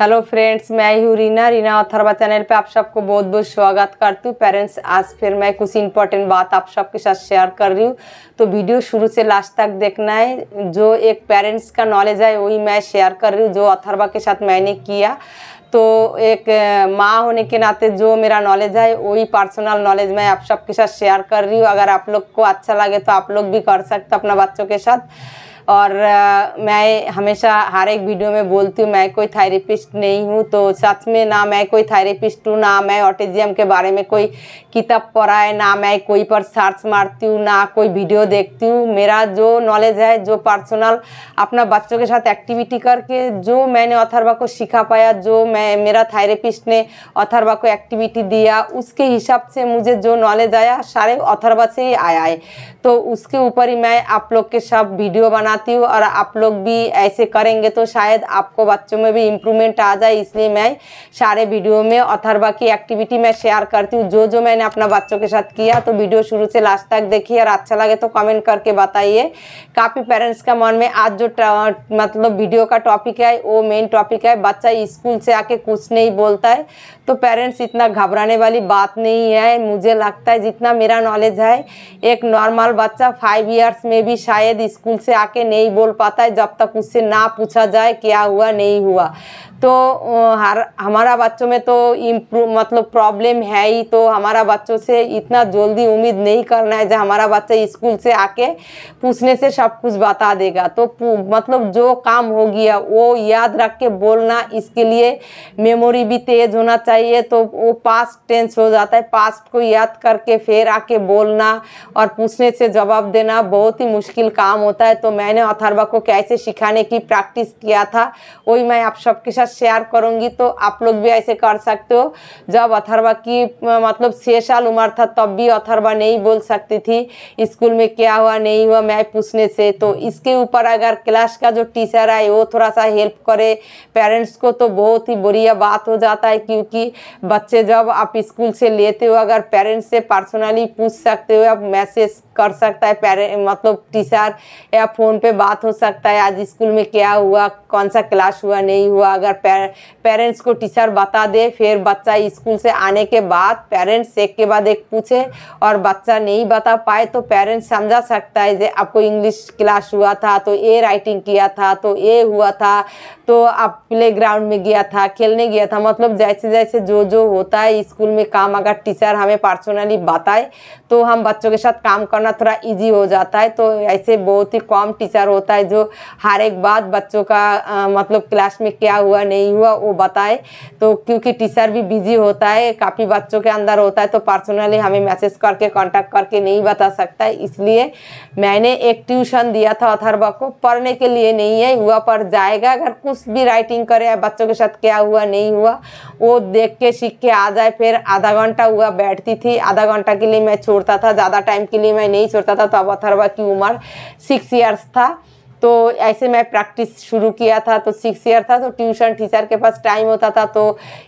Hello friends मैं हूँ Reena Reena अथरवा channel पे आप सबको बहुत बहुत स्वागत करती हूँ पेरेंट्स आज फिर मैं कुछ इंपॉर्टेंट बात आप सबके साथ शेयर कर रही हूँ तो वीडियो शुरू से लास्ट तक देखना है जो एक पेरेंट्स का नॉलेज है वही मैं शेयर कर रही हूँ जो अथरबा के साथ मैंने किया तो एक माँ होने के नाते जो मेरा नॉलेज है वही पर्सनल नॉलेज मैं आप सबके साथ शेयर कर रही हूँ अगर आप लोग को अच्छा लगे तो आप लोग भी कर सकते अपना बच्चों के साथ और मैं हमेशा हर एक वीडियो में बोलती हूँ मैं कोई थेरेपिस्ट नहीं हूँ तो सच में ना मैं कोई थेरेपिस्ट हूँ ना मैं ऑटिज्म के बारे में कोई किताब पढ़ा है ना मैं कोई पर सर्च मारती हूँ ना कोई वीडियो देखती हूँ मेरा जो नॉलेज है जो पर्सनल अपना बच्चों के साथ एक्टिविटी करके जो मैंने अथर्वा को सीखा पाया जो मैं मेरा थेरेपिस्ट ने अथर्वा को एक्टिविटी दिया उसके हिसाब से मुझे जो नॉलेज आया सारे अथर्वा से ही आया है तो उसके ऊपर ही मैं आप लोग के सब वीडियो बना चाहती हूँ और आप लोग भी ऐसे करेंगे तो शायद आपको बच्चों में भी इम्प्रूवमेंट आ जाए इसलिए मैं सारे वीडियो में अथर्वा की एक्टिविटी मैं शेयर करती हूँ जो जो मैंने अपना बच्चों के साथ किया तो वीडियो शुरू से लास्ट तक देखिए और अच्छा लगे तो कमेंट करके बताइए काफ़ी पेरेंट्स का मन में आज जो मतलब वीडियो का टॉपिक है वो मेन टॉपिक है बच्चा स्कूल से आके कुछ नहीं बोलता है तो पेरेंट्स इतना घबराने वाली बात नहीं है मुझे लगता है जितना मेरा नॉलेज है एक नॉर्मल बच्चा फाइव ईयर्स में भी शायद स्कूल से आके के नहीं बोल पाता है जब तक उससे ना पूछा जाए क्या हुआ नहीं हुआ तो हर हमारा बच्चों में तो इम्प्रूव मतलब प्रॉब्लम है ही तो हमारा बच्चों से इतना जल्दी उम्मीद नहीं करना है जो हमारा बच्चा स्कूल से आके पूछने से सब कुछ बता देगा तो मतलब जो काम हो गया वो याद रख के बोलना इसके लिए मेमोरी भी तेज होना चाहिए तो वो पास्ट टेंस हो जाता है पास्ट को याद करके फिर आके बोलना और पूछने से जवाब देना बहुत ही मुश्किल काम होता है तो मैं मैंने अथर्वा को कैसे सिखाने की प्रैक्टिस किया था वही मैं आप सबके साथ शेयर करूंगी तो आप लोग भी ऐसे कर सकते हो जब अथर्वा की मतलब छः साल उम्र था तब भी अथर्वा नहीं बोल सकती थी स्कूल में क्या हुआ नहीं हुआ मैं पूछने से तो इसके ऊपर अगर क्लास का जो टीचर है वो थोड़ा सा हेल्प करे पेरेंट्स को तो बहुत ही बुरिया बात हो जाता है क्योंकि बच्चे जब आप स्कूल से लेते हो अगर पेरेंट्स से पर्सनली पूछ सकते हो आप मैसेज कर सकता है पेरेंट मतलब टीचर या फ़ोन पे बात हो सकता है आज स्कूल में क्या हुआ कौन सा क्लास हुआ नहीं हुआ अगर पेरेंट्स को टीचर बता दे फिर बच्चा स्कूल से आने के बाद पेरेंट्स एक के बाद एक पूछे और बच्चा नहीं बता पाए तो पेरेंट्स समझा सकता है जो आपको इंग्लिश क्लास हुआ था तो ये राइटिंग किया था तो ये हुआ था तो आप प्ले ग्राउंड में गया था खेलने गया था मतलब जैसे जैसे जो जो होता है स्कूल में काम अगर टीचर हमें पर्सनली बताए तो हम बच्चों के साथ काम करना थोड़ा ईजी हो जाता है तो ऐसे बहुत ही कम टीचर टीचर होता है जो हर एक बात बच्चों का आ, मतलब क्लास में क्या हुआ नहीं हुआ वो बताए तो क्योंकि टीचर भी बिजी होता है काफ़ी बच्चों के अंदर होता है तो पर्सनली हमें मैसेज करके कॉन्टैक्ट करके नहीं बता सकता है इसलिए मैंने एक ट्यूशन दिया था अथर्वा को पढ़ने के लिए नहीं है हुआ पर जाएगा अगर कुछ भी राइटिंग करे बच्चों के साथ क्या हुआ नहीं हुआ वो देख के सीख के आ जाए फिर आधा घंटा हुआ बैठती थी आधा घंटा के लिए मैं छोड़ता था ज़्यादा टाइम के लिए मैं नहीं छोड़ता था तो अब अथर्वा की उम्र सिक्स ईयर्स था था तो ऐसे मैं प्रैक्टिस शुरू किया था तो सिक्स ईयर था तो ट्यूशन टीचर के पास टाइम होता था तो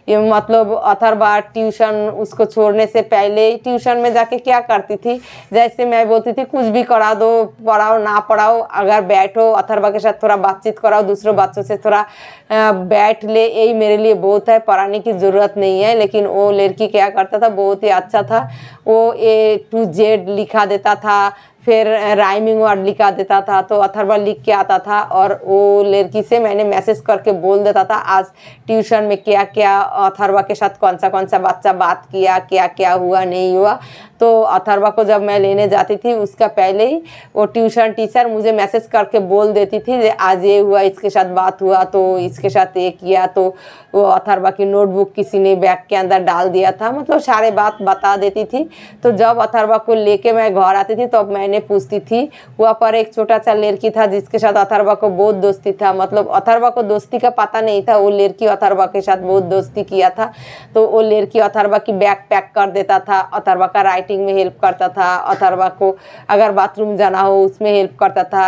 ये मतलब अथर बार ट्यूशन उसको छोड़ने से पहले ट्यूशन में जाके क्या करती थी जैसे मैं बोलती थी कुछ भी करा दो पढ़ाओ ना पढ़ाओ अगर बैठो अथरबा के साथ थोड़ा बातचीत कराओ दूसरों बच्चों से थोड़ा बैठ ले यही मेरे लिए बहुत है पढ़ाने की ज़रूरत नहीं है लेकिन वो लड़की क्या करता था बहुत ही अच्छा था वो ए टू जेड लिखा देता था फिर राइमिंग वर्ड लिखा देता था तो अथर्वा लिख के आता था और वो लड़की से मैंने मैसेज करके बोल देता था आज ट्यूशन में क्या क्या अथरवा के साथ कौन सा कौन सा बच्चा बात किया क्या क्या हुआ नहीं हुआ तो अथर्वा को जब मैं लेने जाती थी उसका पहले ही वो ट्यूशन टीचर मुझे मैसेज करके बोल देती थी आज ये हुआ इसके साथ बात हुआ तो इसके साथ ये किया तो वो अथर्वा की नोटबुक किसी ने बैग के अंदर डाल दिया था मतलब सारे बात बता देती थी तो जब अथर्वा को लेके मैं घर आती थी तो अब मैंने पूछती थी वहाँ पर एक छोटा सा लड़की था जिसके साथ अथर्वा को बहुत दोस्ती था मतलब अथर्वा को दोस्ती का पता नहीं था वो लड़की अथर्वा के साथ बहुत दोस्ती किया था तो वो लड़की अथर्वा की बैग पैक कर देता था अथर्वा का राइट पैकिंग में हेल्प करता था अथरवा को अगर बाथरूम जाना हो उसमें हेल्प करता था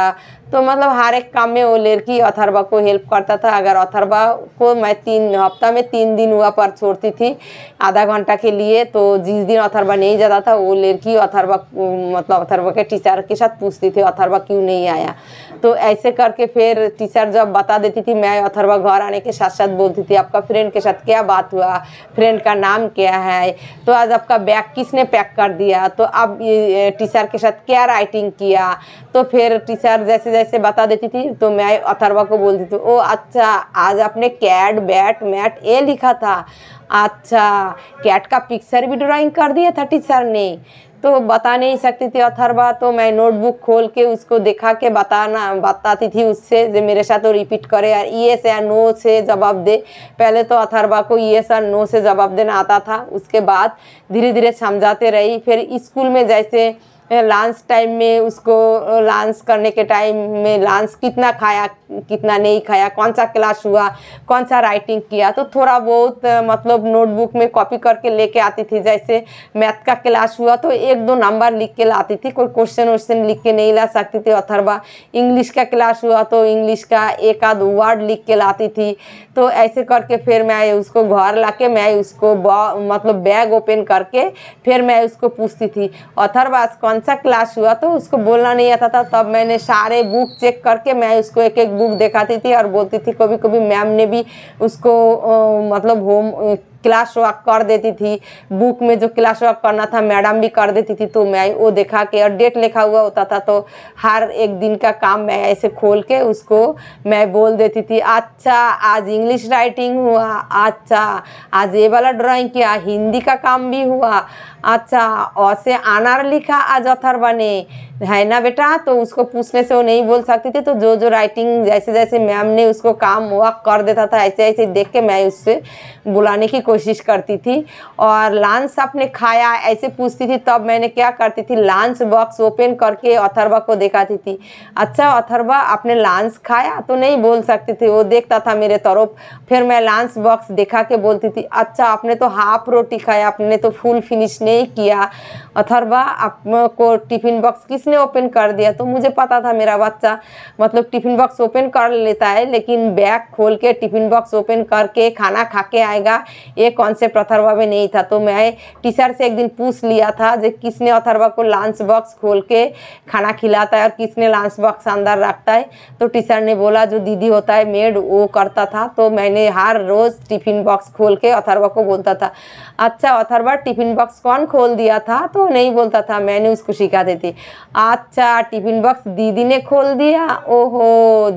तो मतलब हर एक काम में वो लड़की अथरबा को हेल्प करता था अगर अथरबा को मैं तीन हफ्ता में तीन दिन हुआ पर छोड़ती थी आधा घंटा के लिए तो जिस दिन अथरबा नहीं जाता था वो लड़की अथरबा मतलब अथरबा के टीचर के साथ पूछती थी अथरबा क्यों नहीं आया तो ऐसे करके फिर टीचर जब बता देती थी मैं अथरबा घर आने के साथ साथ बोलती थी आपका फ्रेंड के साथ क्या बात हुआ फ्रेंड का नाम क्या है तो आज आपका बैग किसने पैक कर दिया तो अब टीचर के साथ क्या राइटिंग किया तो फिर टीचर जैसे जैसे ऐसे बता देती थी तो मैं अथर्वा को बोलती थी ओ अच्छा आज आपने कैट बैट मैट ए लिखा था अच्छा कैट का पिक्चर भी ड्राइंग कर दिया था टीचर ने तो बता नहीं सकती थी अथर्वा तो मैं नोटबुक खोल के उसको देखा के बताना बताती थी उससे जो मेरे साथ वो रिपीट करे यार ये से या नो से जवाब दे पहले तो अथर्वा को ये सर नो से जवाब देना आता था उसके बाद धीरे धीरे समझाते रही फिर स्कूल में जैसे लांस टाइम में उसको लांस करने के टाइम में लांस कितना खाया कितना नहीं खाया कौन सा क्लास हुआ कौन सा राइटिंग किया तो थोड़ा बहुत मतलब नोटबुक में कॉपी करके लेके आती थी जैसे मैथ का क्लास हुआ तो एक दो नंबर लिख के लाती थी कोई क्वेश्चन वोश्चन लिख के नहीं ला सकती थी अथरवा इंग्लिश का क्लास हुआ तो इंग्लिश का एक आध वर्ड लिख के लाती थी तो ऐसे करके फिर मैं उसको घर ला के मैं उसको मतलब बैग ओपन करके फिर मैं उसको पूछती थी अथरवास कौन कौन सा क्लास हुआ तो उसको हाँ। बोलना नहीं आता था तब मैंने सारे बुक चेक करके मैं उसको एक एक बुक दिखाती थी और बोलती थी कभी कभी मैम ने भी उसको मतलब होम क्लास वर्क कर देती थी बुक में जो क्लास वर्क करना था मैडम भी कर देती थी तो मैं वो देखा के और डेट लिखा हुआ होता था तो हर एक दिन का काम मैं ऐसे खोल के उसको मैं बोल देती थी अच्छा आज इंग्लिश राइटिंग हुआ अच्छा आज ये वाला ड्राइंग किया हिंदी का काम भी हुआ अच्छा और से अनार लिखा आज अथर बने है ना बेटा तो उसको पूछने से वो नहीं बोल सकती थी तो जो जो राइटिंग जैसे जैसे मैम ने उसको काम वर्क कर देता था ऐसे ऐसे देख के मैं उससे बुलाने की कोशिश कोशिश करती थी और लांस आपने खाया ऐसे पूछती थी तब मैंने क्या करती थी लांस बॉक्स ओपन करके अथर्वा को दिखाती थी अच्छा अथर्वा आपने लांस खाया तो नहीं बोल सकती थी वो देखता था मेरे तरफ फिर मैं लांस बॉक्स दिखा के बोलती थी अच्छा आपने तो हाफ रोटी खाया आपने तो फुल फिनिश नहीं किया अथर्वा आपको टिफ़िन बॉक्स किसने ओपन कर दिया तो मुझे पता था मेरा बच्चा मतलब टिफ़िन बॉक्स ओपन कर लेता है लेकिन बैग खोल के टिफ़िन बॉक्स ओपन करके खाना खा के आएगा ये कॉन्सेप्ट अथर्वा में नहीं था तो मैं टीचर से एक दिन पूछ लिया था जो किसने अथर्वा को लंच बॉक्स खोल के खाना खिलाता है और किसने लंच बॉक्स अंदर रखता है तो टीचर ने बोला जो दीदी होता है मेड वो करता था तो मैंने हर रोज़ टिफिन बॉक्स खोल के अथर्वा को बोलता था अच्छा अथर्वा टिफिन बॉक्स कौन खोल दिया था तो नहीं बोलता था मैंने उसको सिखा देती अच्छा टिफिन बॉक्स दीदी ने खोल दिया ओहो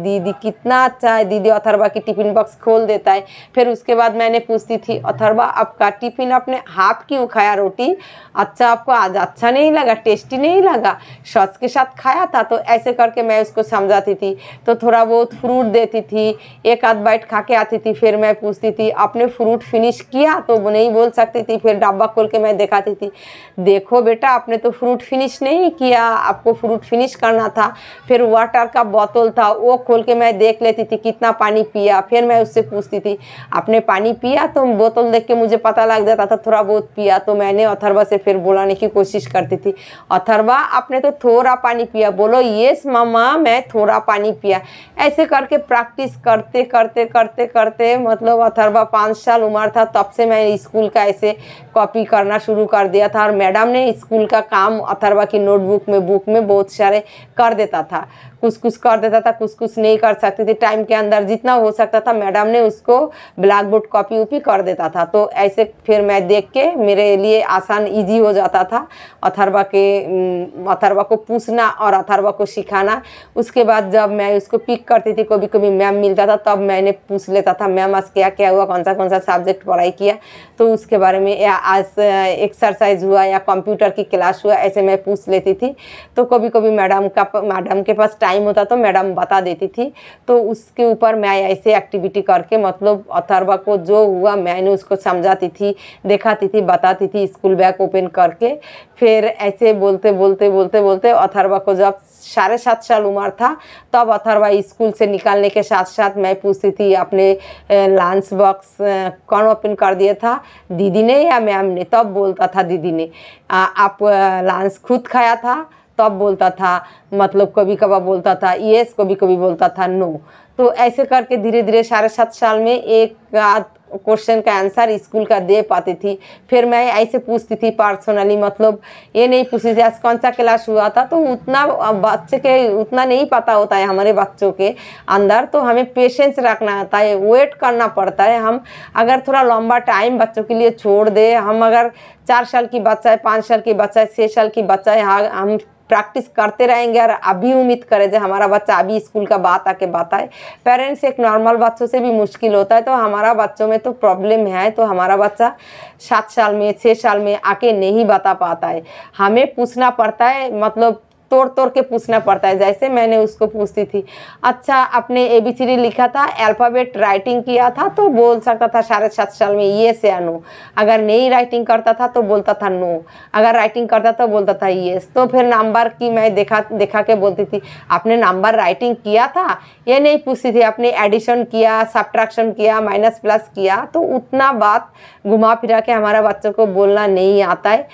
दीदी कितना अच्छा है दीदी अथर्वा की टिफिन बॉक्स खोल देता है फिर उसके बाद मैंने पूछती थी अथर्वा आपका टिफिन आपने हाफ क्यों खाया रोटी अच्छा आपको आज अच्छा नहीं लगा टेस्टी नहीं लगा सॉस के साथ खाया था तो ऐसे करके मैं उसको समझाती थी तो थोड़ा बहुत फ्रूट देती थी एक आध बाइट खा के आती थी फिर मैं पूछती थी आपने फ्रूट फिनिश किया तो वो नहीं बोल सकती थी फिर डब्बा खोल के मैं दिखाती थी देखो बेटा आपने तो फ्रूट फिनिश नहीं किया आपको फ्रूट फिनिश करना था फिर वाटर का बोतल था वो खोल के मैं देख लेती थी कितना पानी पिया फिर मैं उससे पूछती थी आपने पानी पिया तो बोतल बोतल देख के मुझे पता लग जाता था थोड़ा बहुत पिया तो मैंने अथरवा से फिर बुलाने की कोशिश करती थी अथरवा आपने तो थोड़ा पानी पिया बोलो येस मामा मैं थोड़ा पानी पिया ऐसे करके प्रैक्टिस करते करते करते करते मतलब अथरवा पाँच साल उम्र था तब से मैंने स्कूल का ऐसे कॉपी करना शुरू कर दिया था और मैडम ने स्कूल का काम अथरवा की नोटबुक में बुक में बहुत सारे कर देता था कुछ कुछ कर देता था कुछ कुछ नहीं कर सकती थी टाइम के अंदर जितना हो सकता था मैडम ने उसको ब्लैक बोर्ड कॉपी उपी कर देता था तो ऐसे फिर मैं देख के मेरे लिए आसान इजी हो जाता था अथर्वा के अथर्वा को पूछना और अथर्वा को सिखाना उसके बाद जब मैं उसको पिक करती थी कभी कभी मैम मिलता था तब मैंने पूछ लेता था मैम आज क्या क्या हुआ कौन सा कौन सा सब्जेक्ट पढ़ाई किया तो उसके बारे में या आज एक्सरसाइज हुआ या कंप्यूटर की क्लास हुआ ऐसे मैं पूछ लेती थी तो कभी कभी मैडम का मैडम के पास टाइम होता तो मैडम बता देती थी तो उसके ऊपर मैं ऐसे एक्टिविटी करके मतलब अथर्वा को जो हुआ मैंने उसको समझाती थी दिखाती थी बताती थी स्कूल बैग ओपन करके फिर ऐसे बोलते बोलते बोलते बोलते अथर्वा को जब साढ़े सात साल उम्र था तब अथर्वा स्कूल से निकालने के साथ साथ मैं पूछती थी अपने लंच बॉक्स कौन ओपन कर दिया था दीदी ने या मैम ने तब बोलता था दीदी ने आ, आप लंच खुद खाया था तब बोलता था मतलब कभी कभार बोलता था येस कभी कभी बोलता था नो तो ऐसे करके धीरे धीरे साढ़े सात साल में एक आध क्वेश्चन का आंसर स्कूल का दे पाती थी फिर मैं ऐसे पूछती थी पर्सनली मतलब ये नहीं पूछती थी आज कौन सा क्लास हुआ था तो उतना बच्चे के उतना नहीं पता होता है हमारे बच्चों के अंदर तो हमें पेशेंस रखना होता है वेट करना पड़ता है हम अगर थोड़ा लंबा टाइम बच्चों के लिए छोड़ दे हम अगर चार साल की बच्चा है पाँच साल की बच्चा है छः साल की बच्चा है हाँ हम प्रैक्टिस करते रहेंगे और अभी उम्मीद करें जो हमारा बच्चा अभी स्कूल का बात आके बताए पेरेंट्स एक नॉर्मल बच्चों से भी मुश्किल होता है तो हमारा बच्चों में तो प्रॉब्लम है तो हमारा बच्चा सात साल में छः साल में आके नहीं बता पाता है हमें पूछना पड़ता है मतलब तोड़ तोड़ के पूछना पड़ता है जैसे मैंने उसको पूछती थी अच्छा आपने ए बी सी डी लिखा था अल्फ़ाबेट राइटिंग किया था तो बोल सकता था साढ़े सात साल में ये से या नो अगर नहीं राइटिंग करता था तो बोलता था नो अगर राइटिंग करता तो बोलता था येस तो फिर नंबर की मैं देखा देखा के बोलती थी आपने नंबर राइटिंग किया था ये नहीं पूछती थी आपने एडिशन किया सब्ट्रैक्शन किया माइनस प्लस किया तो उतना बात घुमा फिरा के हमारा बच्चों को बोलना नहीं आता है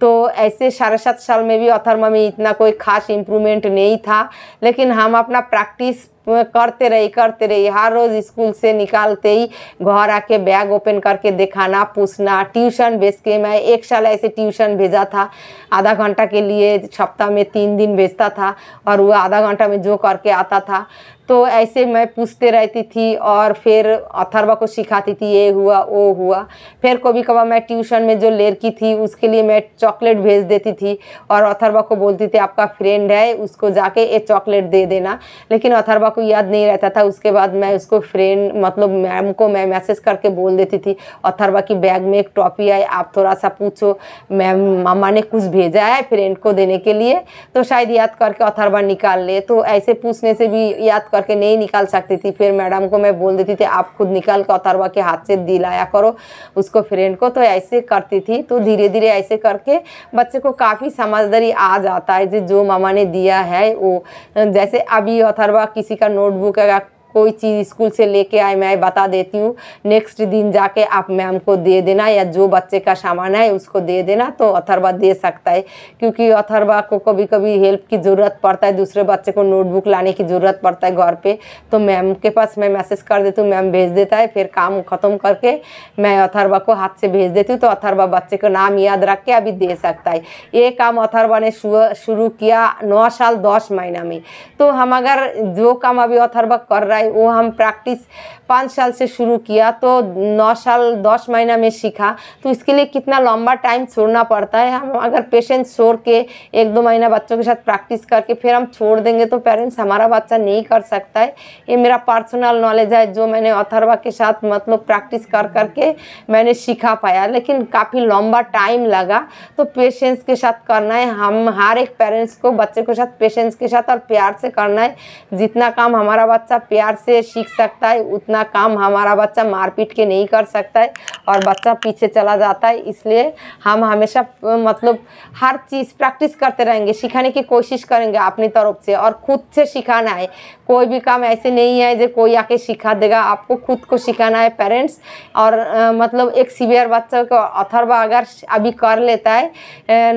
तो ऐसे साढ़े सात साल में भी अथर्मा में इतना कोई खास इम्प्रूवमेंट नहीं था लेकिन हम अपना प्रैक्टिस करते रहे करते रहे हर रोज़ स्कूल से निकालते ही घर आके बैग ओपन करके दिखाना पूछना ट्यूशन भेज के मैं एक साल ऐसे ट्यूशन भेजा था आधा घंटा के लिए सप्ताह में तीन दिन भेजता था और वो आधा घंटा में जो करके आता था तो ऐसे मैं पूछते रहती थी और फिर अथर्वा को सिखाती थी ये हुआ वो हुआ फिर कभी कभार मैं ट्यूशन में जो लड़की थी उसके लिए मैं चॉकलेट भेज देती थी और अथर्वा को बोलती थी आपका फ्रेंड है उसको जाके ये चॉकलेट दे देना लेकिन अथर्वा को याद नहीं रहता था उसके बाद मैं उसको फ्रेंड मतलब मैम को मैं मैसेज करके बोल देती थी अथर्वा की बैग में एक टॉपी आई आप थोड़ा सा पूछो मैम मामा ने कुछ भेजा है फ्रेंड को देने के लिए तो शायद याद करके अथर्वा निकाल ले तो ऐसे पूछने से भी याद कर करके नहीं निकाल सकती थी फिर मैडम को मैं बोल देती थी आप खुद निकाल के अथरवा के हाथ से दिलाया करो उसको फ्रेंड को तो ऐसे करती थी तो धीरे धीरे ऐसे करके बच्चे को काफ़ी समझदारी आ जाता है जो मामा ने दिया है वो जैसे अभी अथरवा किसी का नोटबुक या कोई चीज़ स्कूल से लेके आए मैं बता देती हूँ नेक्स्ट दिन जाके आप मैम को दे देना या जो बच्चे का सामान है उसको दे देना तो अथरवा दे सकता है क्योंकि अथरवा को कभी कभी हेल्प की ज़रूरत पड़ता है दूसरे बच्चे को नोटबुक लाने की ज़रूरत पड़ता है घर पर तो मैम के पास मैं मैसेज कर देती हूँ मैम भेज देता है फिर काम ख़त्म करके मैं अथरवा को हाथ से भेज देती हूँ तो अथरवा बच्चे को नाम याद रख के अभी दे सकता है ये काम अथरवा ने शुरू किया नौ साल दस महीना में तो हम अगर जो काम अभी अथरवा कर रहा है वो हम प्रैक्टिस पाँच साल से शुरू किया तो नौ साल दस महीना में सीखा तो इसके लिए कितना लंबा टाइम छोड़ना पड़ता है हम अगर पेशेंस छोड़ के एक दो महीना बच्चों के साथ प्रैक्टिस करके फिर हम छोड़ देंगे तो पेरेंट्स हमारा बच्चा नहीं कर सकता है ये मेरा पर्सनल नॉलेज है जो मैंने अथरवा के साथ मतलब प्रैक्टिस कर करके मैंने सीखा पाया लेकिन काफ़ी लंबा टाइम लगा तो पेशेंस के साथ करना है हम हर एक पेरेंट्स को बच्चे के साथ पेशेंस के साथ और प्यार से करना है जितना काम हमारा बच्चा प्यार से सीख सकता है उतना इतना काम हमारा बच्चा मारपीट के नहीं कर सकता है और बच्चा पीछे चला जाता है इसलिए हम हमेशा मतलब हर चीज़ प्रैक्टिस करते रहेंगे सिखाने की कोशिश करेंगे अपनी तरफ से और खुद से सिखाना है कोई भी काम ऐसे नहीं है जो कोई आके सिखा देगा आपको खुद को सिखाना है पेरेंट्स और आ, मतलब एक सीवियर बच्चा को अथर्वा अगर अभी कर लेता है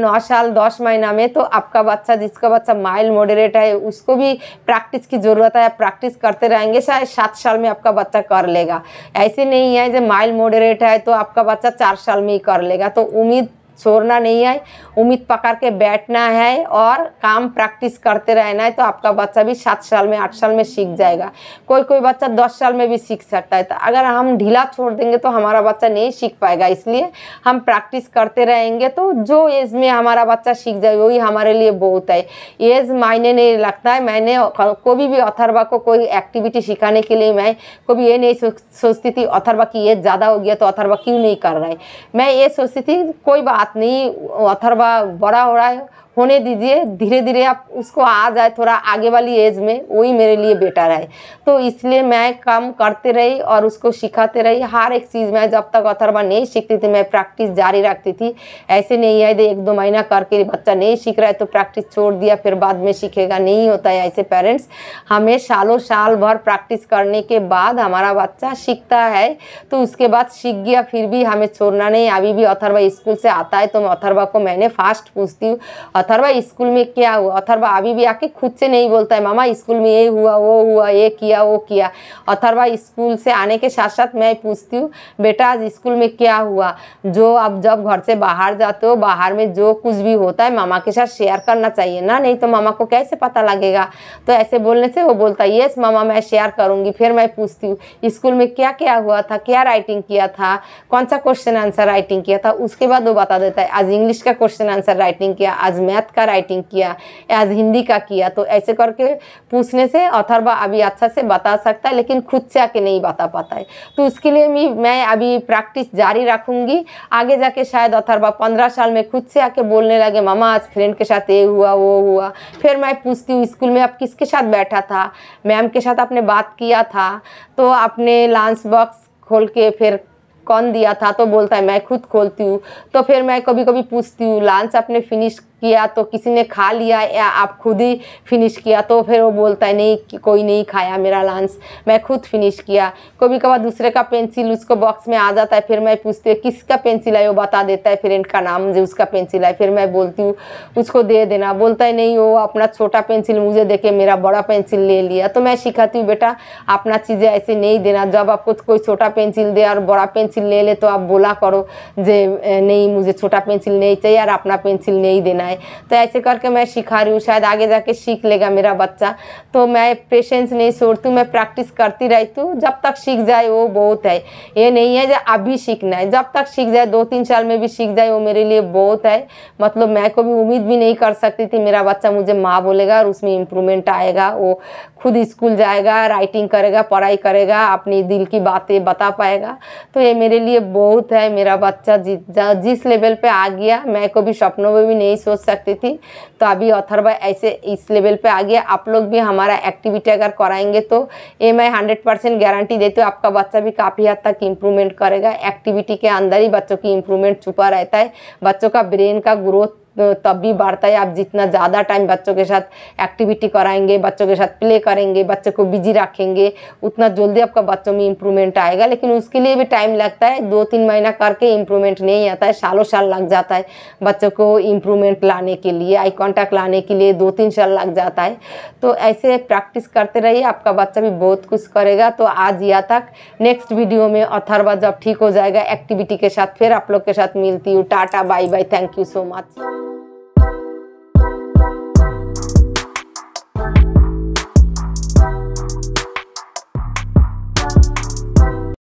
नौ साल दस महीना में तो आपका बच्चा जिसका बच्चा माइल्ड मॉडरेट है उसको भी प्रैक्टिस की ज़रूरत है प्रैक्टिस करते रहेंगे शायद सात साल में आपका बच्चा बच्चा कर लेगा ऐसे नहीं है जब माइल्ड मॉडरेट है तो आपका बच्चा चार साल में ही कर लेगा तो उम्मीद छोड़ना नहीं है उम्मीद पकड़ के बैठना है और काम प्रैक्टिस करते रहना है तो आपका बच्चा भी सात साल में आठ साल में सीख जाएगा कोई कोई बच्चा दस साल में भी सीख सकता है तो अगर हम ढीला छोड़ देंगे तो हमारा बच्चा नहीं सीख पाएगा इसलिए हम प्रैक्टिस करते रहेंगे तो जो एज में हमारा बच्चा सीख जाए वही हमारे लिए बहुत है एज मायने नहीं लगता है मैंने कभी भी अथरबा को कोई एक्टिविटी सिखाने के लिए मैं कभी ये नहीं सोचती थी अथरबा की एज ज़्यादा हो गया तो अथरबा क्यों नहीं कर रहा है मैं ये सोचती थी कोई बात बात नहीं अथर्वा बड़ा हो रहा है होने दीजिए धीरे धीरे आप उसको आ जाए थोड़ा आगे वाली एज में वही मेरे लिए बेटर है तो इसलिए मैं काम करते रही और उसको सिखाते रही हर एक चीज़ में जब तक अथरवा नहीं सीखती थी मैं प्रैक्टिस जारी रखती थी ऐसे नहीं है एक दो महीना करके बच्चा नहीं सीख रहा है तो प्रैक्टिस छोड़ दिया फिर बाद में सीखेगा नहीं होता है ऐसे पेरेंट्स हमें सालों साल भर प्रैक्टिस करने के बाद हमारा बच्चा सीखता है तो उसके बाद सीख गया फिर भी हमें छोड़ना नहीं अभी भी अथरवा स्कूल से आता है तो अथरवा को मैंने फास्ट पूछती हूँ अथरवा स्कूल में क्या हुआ अथरवा अभी भी आके खुद से नहीं बोलता है मामा स्कूल में ये हुआ वो हुआ ये किया वो किया अथरवा स्कूल से आने के साथ साथ मैं पूछती हूँ बेटा आज स्कूल में क्या हुआ जो अब जब घर से बाहर जाते हो बाहर में जो कुछ भी होता है मामा के साथ शेयर करना चाहिए ना नहीं तो मामा को कैसे पता लगेगा तो ऐसे बोलने से वो बोलता है येस मामा मैं शेयर करूँगी फिर मैं पूछती हूँ स्कूल में क्या क्या हुआ था क्या राइटिंग किया था कौन सा क्वेश्चन आंसर राइटिंग किया था उसके बाद वो बता देता है आज इंग्लिश का क्वेश्चन आंसर राइटिंग किया आज मैथ का राइटिंग किया एज हिंदी का किया तो ऐसे करके पूछने से ऑथर बा अभी अच्छा से बता सकता है लेकिन खुद से आके नहीं बता पाता है तो उसके लिए भी मैं अभी प्रैक्टिस जारी रखूँगी आगे जाके शायद ऑथर बा पंद्रह साल में खुद से आके बोलने लगे मामा आज फ्रेंड के साथ ये हुआ वो हुआ फिर मैं पूछती हूँ स्कूल में आप किसके साथ बैठा था मैम के साथ आपने बात किया था तो आपने लंच बॉक्स खोल के फिर कौन दिया था तो बोलता है मैं खुद खोलती हूँ तो फिर मैं कभी कभी पूछती हूँ लंच आपने फिनिश किया तो किसी ने खा लिया या आप खुद ही फिनिश किया तो फिर वो बोलता है नहीं कोई नहीं खाया मेरा लंच मैं खुद फिनिश किया कभी कभार दूसरे का पेंसिल उसको बॉक्स में आ जाता है फिर मैं पूछती हूँ किसका पेंसिल है वो बता देता है फ्रेंड का नाम मुझे उसका पेंसिल है फिर मैं बोलती हूँ उसको दे देना बोलता है नहीं वो अपना छोटा पेंसिल मुझे देखे मेरा बड़ा पेंसिल ले लिया तो मैं सिखाती हूँ बेटा अपना चीज़ें ऐसे नहीं देना जब आपको कोई छोटा पेंसिल दे और बड़ा पेंसिल ले ले तो आप बोला करो जे नहीं मुझे छोटा पेंसिल नहीं चाहिए और अपना पेंसिल नहीं देना है तो ऐसे करके मैं सिखा रही हूँ शायद आगे जाके सीख लेगा मेरा बच्चा तो मैं पेशेंस नहीं छोड़ती मैं प्रैक्टिस करती रहती हूँ जब तक सीख जाए वो बहुत है ये नहीं है जो अभी सीखना है जब तक सीख जाए दो तीन साल में भी सीख जाए वो मेरे लिए बहुत है मतलब मैं कभी उम्मीद भी नहीं कर सकती थी मेरा बच्चा मुझे माँ बोलेगा और उसमें इम्प्रूवमेंट आएगा वो खुद स्कूल जाएगा राइटिंग करेगा पढ़ाई करेगा अपनी दिल की बातें बता पाएगा तो ये मेरे लिए बहुत है मेरा बच्चा जिस लेवल पे आ गया मैं कभी सपनों में भी नहीं सोच सकती थी तो अभी अथर्व ऐसे इस लेवल पे आ गया आप लोग भी हमारा एक्टिविटी अगर कराएंगे तो ये मैं हंड्रेड परसेंट गारंटी देती हूँ आपका बच्चा भी काफ़ी हद तक इम्प्रूवमेंट करेगा एक्टिविटी के अंदर ही बच्चों की इम्प्रूवमेंट छुपा रहता है बच्चों का ब्रेन का ग्रोथ तो तब भी बढ़ता है आप जितना ज़्यादा टाइम बच्चों के साथ एक्टिविटी कराएंगे बच्चों के साथ प्ले करेंगे बच्चे को बिजी रखेंगे उतना जल्दी आपका बच्चों में इम्प्रूवमेंट आएगा लेकिन उसके लिए भी टाइम लगता है दो तीन महीना करके इम्प्रूवमेंट नहीं आता है सालों साल लग जाता है बच्चों को इम्प्रूवमेंट लाने के लिए आई कॉन्टैक्ट लाने के लिए दो तीन साल लग जाता है तो ऐसे प्रैक्टिस करते रहिए आपका बच्चा भी बहुत कुछ करेगा तो आज या तक नेक्स्ट वीडियो में अथर्वा जब ठीक हो जाएगा एक्टिविटी के साथ फिर आप लोग के साथ मिलती हूँ tata bye bye thank you so much